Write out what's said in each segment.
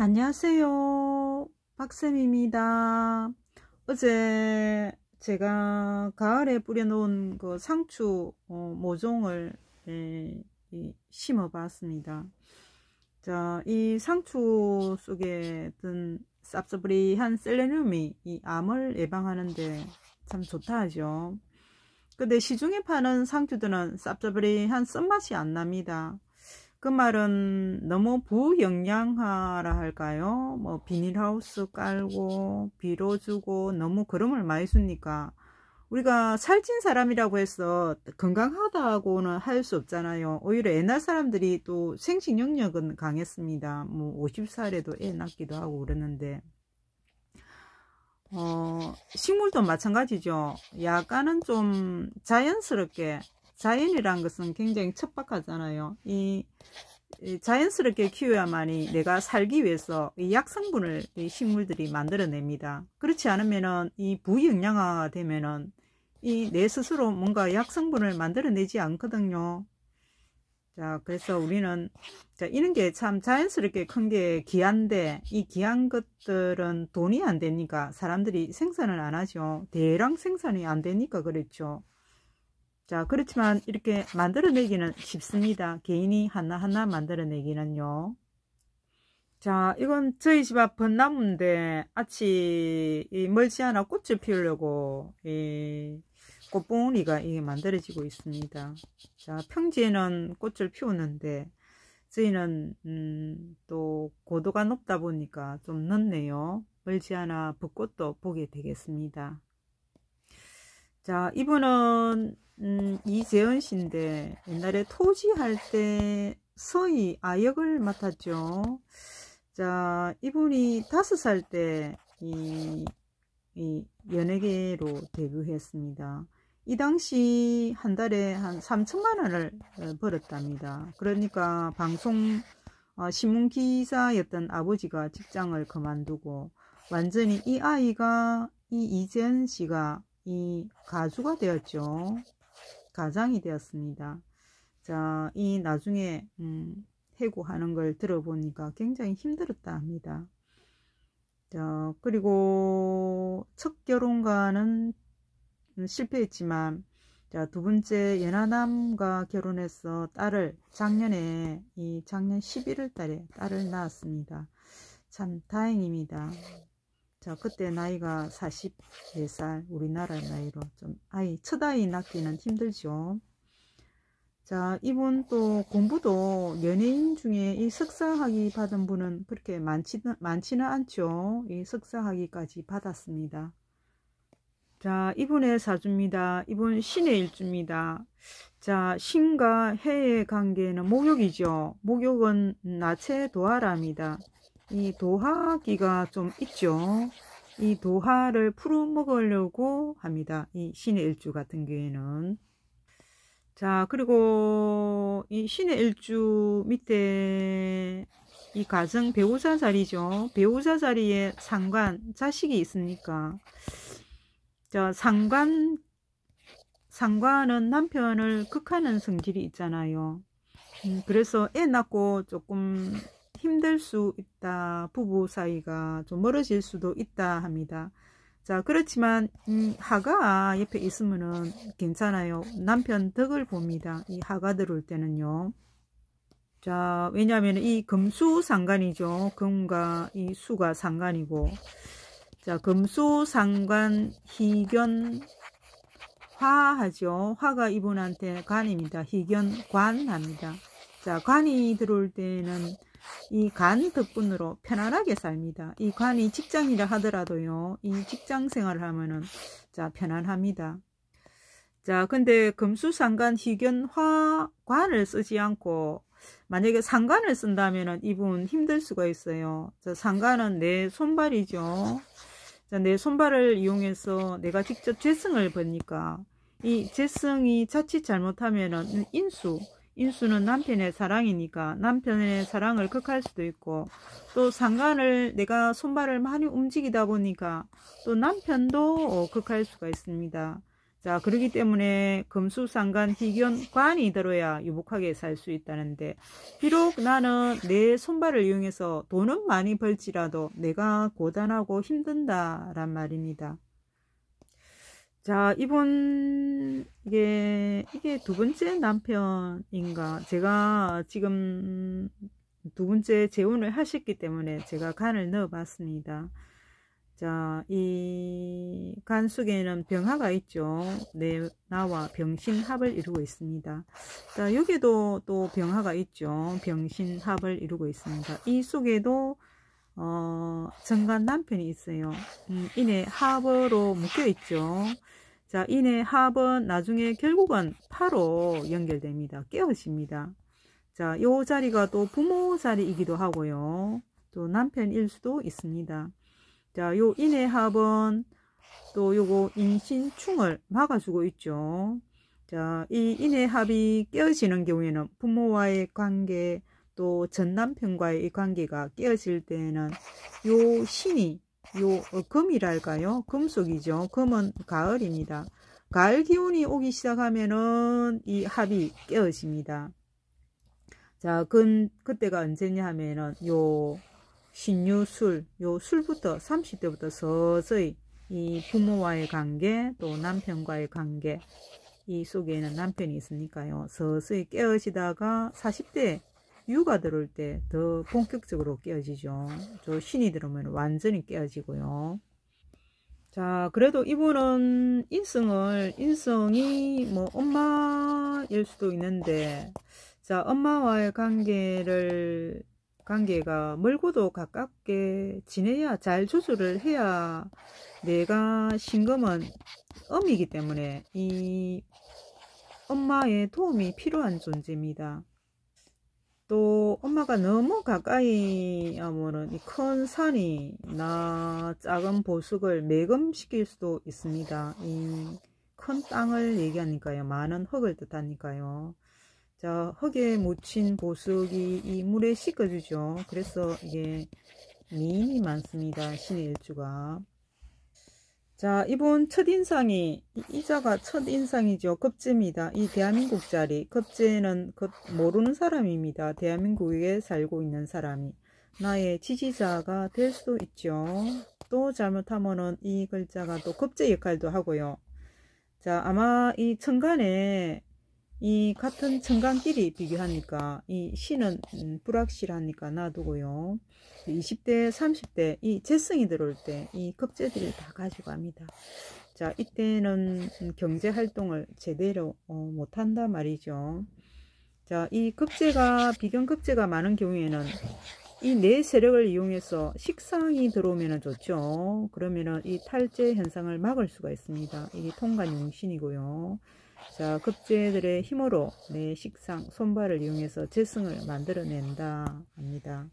안녕하세요 박쌤입니다 어제 제가 가을에 뿌려놓은 그 상추 어, 모종을 예, 심어 봤습니다 자, 이 상추 속에 든 쌉싸브리한 셀레늄이 이 암을 예방하는데 참 좋다 하죠 근데 시중에 파는 상추들은 쌉싸브리한 쓴맛이 안 납니다 그 말은 너무 부영양화라 할까요? 뭐 비닐하우스 깔고 비료 주고 너무 그름을 많이 주니까 우리가 살찐 사람이라고 해서 건강하다고는 할 수 없잖아요. 오히려 옛날 사람들이 또 생식 영역은 강했습니다. 뭐 50살에도 애 낳기도 하고 그러는데 어, 식물도 마찬가지죠. 약간은 좀 자연스럽게 자연이란 것은 굉장히 척박하잖아요. 이, 자연스럽게 키워야만이 내가 살기 위해서 이 약성분을 이 식물들이 만들어냅니다. 그렇지 않으면은 이 부영양화가 되면은 이 내 스스로 뭔가 약성분을 만들어내지 않거든요. 자, 그래서 우리는 자, 이런 게 참 자연스럽게 큰 게 귀한데 이 귀한 것들은 돈이 안 되니까 사람들이 생산을 안 하죠. 대량 생산이 안 되니까 그랬죠 자 그렇지만 이렇게 만들어내기는 쉽습니다. 개인이 하나하나 만들어내기는요. 자 이건 저희 집 앞 벚나무인데 아침이 멀지 않아 꽃을 피우려고 이 예, 꽃봉우리가 이게 만들어지고 있습니다. 자 평지에는 꽃을 피우는데 저희는 음, 또 고도가 높다 보니까 좀 늦네요. 멀지 않아 벚꽃도 보게 되겠습니다. 자, 이분은 음, 이재은 씨인데 옛날에 토지할 때 서희 아역을 맡았죠. 자, 이분이 다섯 살때이 연예계로 데뷔했습니다. 이 당시 한 달에 한 3천만 원을 어, 벌었답니다. 그러니까 방송 어, 신문 기사였던 아버지가 직장을 그만두고 완전히 이 아이가 이 이재은 씨가 이가수가 되었죠. 가장이 되었습니다. 자, 이 나중에 음, 해고하는 걸 들어보니까 굉장히 힘들었다 합니다. 자, 그리고 첫 결혼과는 실패했지만 자, 두 번째 연하남과 결혼해서 딸을 작년에 이 작년 11월 달에 딸을 낳았습니다. 참 다행입니다. 자 그때 나이가 44살 우리나라 나이로 좀 아이 첫 아이 낳기는 힘들죠 자 이분 또 공부도 연예인 중에 이 석사학위 받은 분은 그렇게 많지는, 많지는 않죠 이 석사학위까지 받았습니다 자 이분의 사주입니다 이분 신의 일주입니다 자 신과 해의 관계는 목욕이죠 목욕은 나체 도아라입니다 이 도화기가 좀 있죠. 이 도화를 풀어먹으려고 합니다. 이 신의 일주 같은 경우에는. 자, 그리고 이 신의 일주 밑에 이 가정 배우자 자리죠. 배우자 자리에 상관, 자식이 있습니까? 자, 상관, 상관은 남편을 극하는 성질이 있잖아요. 음, 그래서 애 낳고 조금 힘들 수 있다. 부부 사이가 좀 멀어질 수도 있다 합니다. 자 그렇지만 음, 하가 옆에 있으면은 괜찮아요. 남편 덕을 봅니다. 이 하가 들어올 때는요. 자 왜냐하면 이 금수 상관이죠. 금과 이 수가 상관이고 자 금수 상관 희견 화하죠. 화가 이분한테 관입니다. 희견 관합니다. 자 관이 들어올 때는 이간 덕분으로 편안하게 삽니다. 이 간이 직장이라 하더라도요. 이 직장 생활을 하면은 자 편안합니다. 자 근데 금수상간 희견화관을 쓰지 않고 만약에 상관을 쓴다면 이분 힘들 수가 있어요. 자, 상관은 내 손발이죠. 자, 내 손발을 이용해서 내가 직접 재승을 보니까 이 재승이 자칫 잘못하면 인수, 인수는 남편의 사랑이니까 남편의 사랑을 극할 수도 있고 또 상관을 내가 손발을 많이 움직이다 보니까 또 남편도 어, 극할 수가 있습니다. 자 그러기 때문에 금수상간 희견관이 들어야 유복하게 살 수 있다는데 비록 나는 내 손발을 이용해서 돈은 많이 벌지라도 내가 고단하고 힘든다란 말입니다. 자 이번 이게 이게 두 번째 남편인가 제가 지금 두 번째 재혼을 하셨기 때문에 제가 간을 넣어 봤습니다 자 이 간 속에는 병화가 있죠 내 네, 나와 병신합을 이루고 있습니다 자 여기도 또 병화가 있죠 병신합을 이루고 있습니다 이 속에도 어정간 남편이 있어요 음, 이내 합으로 묶여 있죠 자, 인의 합은 나중에 결국은 파로 연결됩니다. 깨어집니다. 자, 요 자리가 또 부모 자리이기도 하고요. 또 남편일 수도 있습니다. 자, 요 인의 합은 또 요거 인신충을 막아주고 있죠. 자, 이 인의 합이 깨어지는 경우에는 부모와의 관계, 또 전 남편과의 관계가 깨어질 때는 에요 신이 요 어, 금이랄까요? 금속이죠. 금은 가을입니다. 가을 기운이 오기 시작하면은 이 합이 깨어집니다. 자, 근 그때가 언제냐 하면은 요 신유술, 요 술부터 30대부터 서서히 이 부모와의 관계, 또 남편과의 관계 이 속에는 남편이 있으니까요. 서서히 깨어지다가 40대 유가 들어올 때 더 본격적으로 깨어지죠. 저 신이 들어오면 완전히 깨어지고요. 자, 그래도 이분은 인성을, 인성이 뭐 엄마일 수도 있는데, 자, 엄마와의 관계를, 관계가 멀고도 가깝게 지내야 잘 조절을 해야 내가 신금은 엄이기 때문에 이 엄마의 도움이 필요한 존재입니다. 또 엄마가 너무 가까이 하면은 큰 산이나 작은 보석을 매금시킬 수도 있습니다. 이 큰 땅을 얘기하니까요. 많은 흙을 뜻하니까요. 자, 흙에 묻힌 보석이 이 물에 씻어주죠. 그래서 이게 미인이 많습니다. 신의 일주가. 자, 이번 첫인상이, 이자가 첫인상이죠. 급제입니다. 이 대한민국 자리. 급제는 그 모르는 사람입니다. 대한민국에 살고 있는 사람이. 나의 지지자가 될 수도 있죠. 또 잘못하면은 이 글자가 또 급제 역할도 하고요. 자, 아마 이 천간에 이 같은 청간끼리 비교하니까 이 신은 음, 불확실하니까 놔두고요. 20대, 30대 이 재성이 들어올 때이 급제들을 다가지고갑니다 자, 이때는 음, 경제 활동을 제대로 어, 못한다 말이죠. 자, 이 급제가 비경급제가 많은 경우에는 이 내 세력을 이용해서 식상이 들어오면 좋죠. 그러면이 탈제 현상을 막을 수가 있습니다. 이게 통관 용신이고요. 자, 급제들의 힘으로 내 식상, 손발을 이용해서 재승을 만들어낸다 합니다.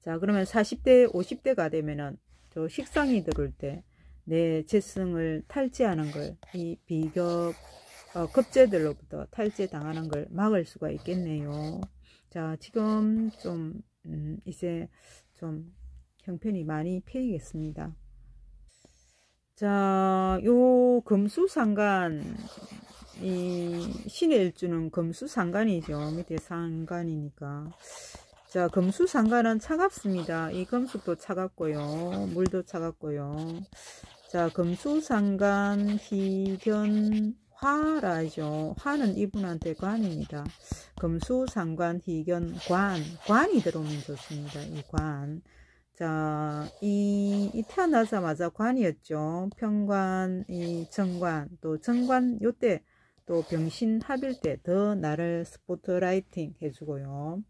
자, 그러면 40대, 50대가 되면은 저 식상이 들을 때내 재승을 탈지하는 걸 이 비격 어, 급제들로부터 탈제당하는 걸 막을 수가 있겠네요. 자, 지금 좀 음, 이제 좀 형편이 많이 패이겠습니다. 자, 요금수상관이 신의 일주는 금수상관이죠 밑에 상관이니까 자, 금수상관은 차갑습니다. 이 금속도 차갑고요. 물도 차갑고요. 자, 금수상관 희견 화라죠. 화는 이분한테 관입니다. 금수상관 희견 관. 관이 들어오면 좋습니다. 이 관. 자, 이이 태어나자마자 관이었죠. 평관, 이 정관, 또 정관 요 때 또 병신 합일 때 더 나를 스포트라이팅 해주고요.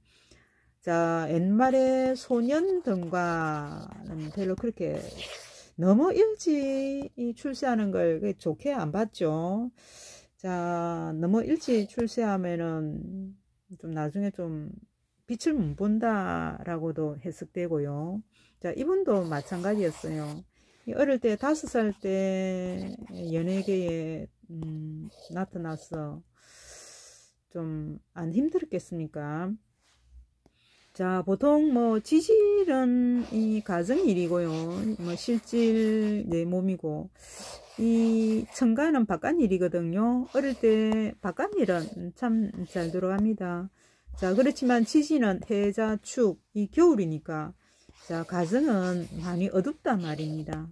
자 옛말에 소년 등과는 별로 그렇게 너무 일찍 출세하는 걸 좋게 안 봤죠. 자 너무 일찍 출세하면은 좀 나중에 좀 빛을 못 본다라고도 해석되고요. 자, 이분도 마찬가지였어요. 어릴 때 다섯 살 때 연예계에 음, 나타나서 좀 안 힘들었겠습니까? 자, 보통 뭐 지질은 이 가정 일이고요. 뭐 실질 내 몸이고 이 청가는 바깥 일이거든요. 어릴 때 바깥 일은 참 잘 들어갑니다. 자, 그렇지만 지지는 해자, 축, 이 겨울이니까 자, 가정은 많이 어둡단 말입니다.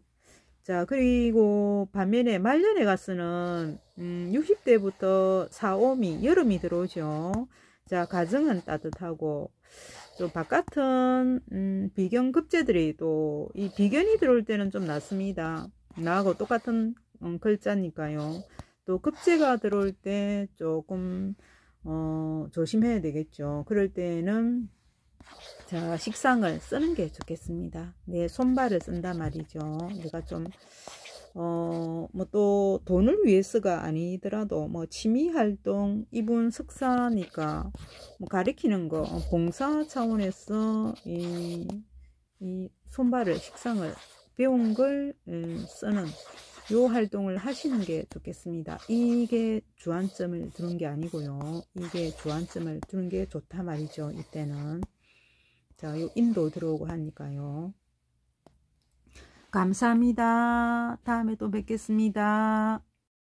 자, 그리고 반면에 말년에 가서는 음, 60대부터 4, 5미 여름이 들어오죠. 자, 가정은 따뜻하고 좀 바깥은 음, 비견 급제들이 또 이 비견이 들어올 때는 좀 낫습니다. 나하고 똑같은 음, 글자니까요. 또 급제가 들어올 때 조금 어, 조심해야 되겠죠. 그럴 때는 자 식상을 쓰는 게 좋겠습니다. 내 손발을 쓴다 말이죠. 내가 좀 어, 뭐 또 돈을 위해서가 아니더라도 뭐 취미 활동, 이분 석사니까 뭐 가리키는 거 어, 봉사 차원에서 이, 이 손발을 식상을 배운 걸 음, 쓰는 이 활동을 하시는 게 좋겠습니다. 이게 주안점을 두는 게 아니고요. 이게 주안점을 두는 게 좋다 말이죠. 이때는. 자, 요 인도 들어오고 하니까요. 감사합니다. 다음에 또 뵙겠습니다.